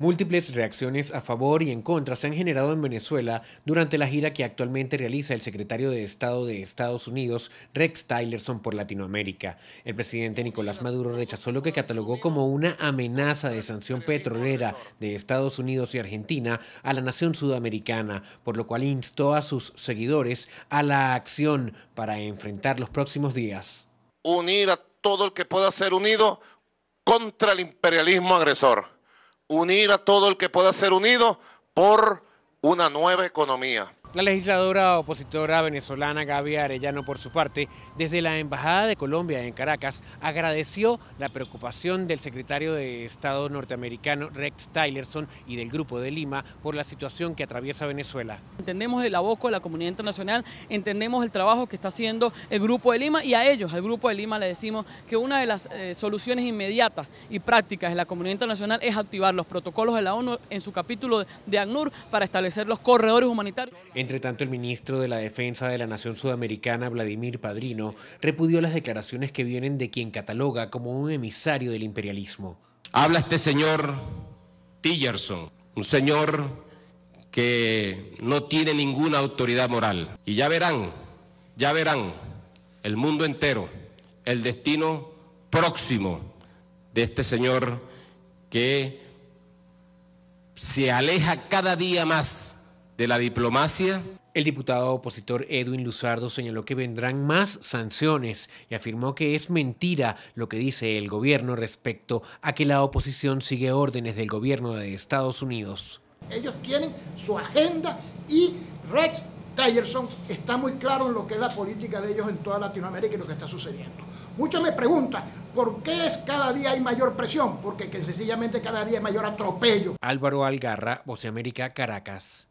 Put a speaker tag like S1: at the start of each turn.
S1: Múltiples reacciones a favor y en contra se han generado en Venezuela durante la gira que actualmente realiza el secretario de Estado de Estados Unidos, Rex Tillerson, por Latinoamérica. El presidente Nicolás Maduro rechazó lo que catalogó como una amenaza de sanción petrolera de Estados Unidos y Argentina a la nación sudamericana, por lo cual instó a sus seguidores a la acción para enfrentar los próximos días.
S2: Unir a todo el que pueda ser unido contra el imperialismo agresor unir a todo el que pueda ser unido por una nueva economía.
S1: La legisladora opositora venezolana Gaby Arellano, por su parte, desde la Embajada de Colombia en Caracas, agradeció la preocupación del secretario de Estado norteamericano Rex Tillerson y del Grupo de Lima por la situación que atraviesa Venezuela.
S3: Entendemos el aboco de la comunidad internacional, entendemos el trabajo que está haciendo el Grupo de Lima y a ellos, al Grupo de Lima, le decimos que una de las eh, soluciones inmediatas y prácticas de la comunidad internacional es activar los protocolos de la ONU en su capítulo de ACNUR para establecer los corredores humanitarios.
S1: Entre tanto, el ministro de la Defensa de la Nación Sudamericana, Vladimir Padrino, repudió las declaraciones que vienen de quien cataloga como un emisario del imperialismo. Habla este
S2: señor Tillerson, un señor que no tiene ninguna autoridad moral. Y ya verán, ya verán el mundo entero, el destino próximo de este señor
S1: que se aleja cada día más de la diplomacia. El diputado opositor Edwin Luzardo señaló que vendrán más sanciones y afirmó que es mentira lo que dice el gobierno respecto a que la oposición sigue órdenes del gobierno de Estados Unidos.
S3: Ellos tienen su agenda y Rex Tillerson está muy claro en lo que es la política de ellos en toda Latinoamérica y lo que está sucediendo. Muchos me preguntan, ¿por qué es cada día hay mayor presión? Porque sencillamente cada día hay mayor atropello.
S1: Álvaro Algarra, Voce América, Caracas.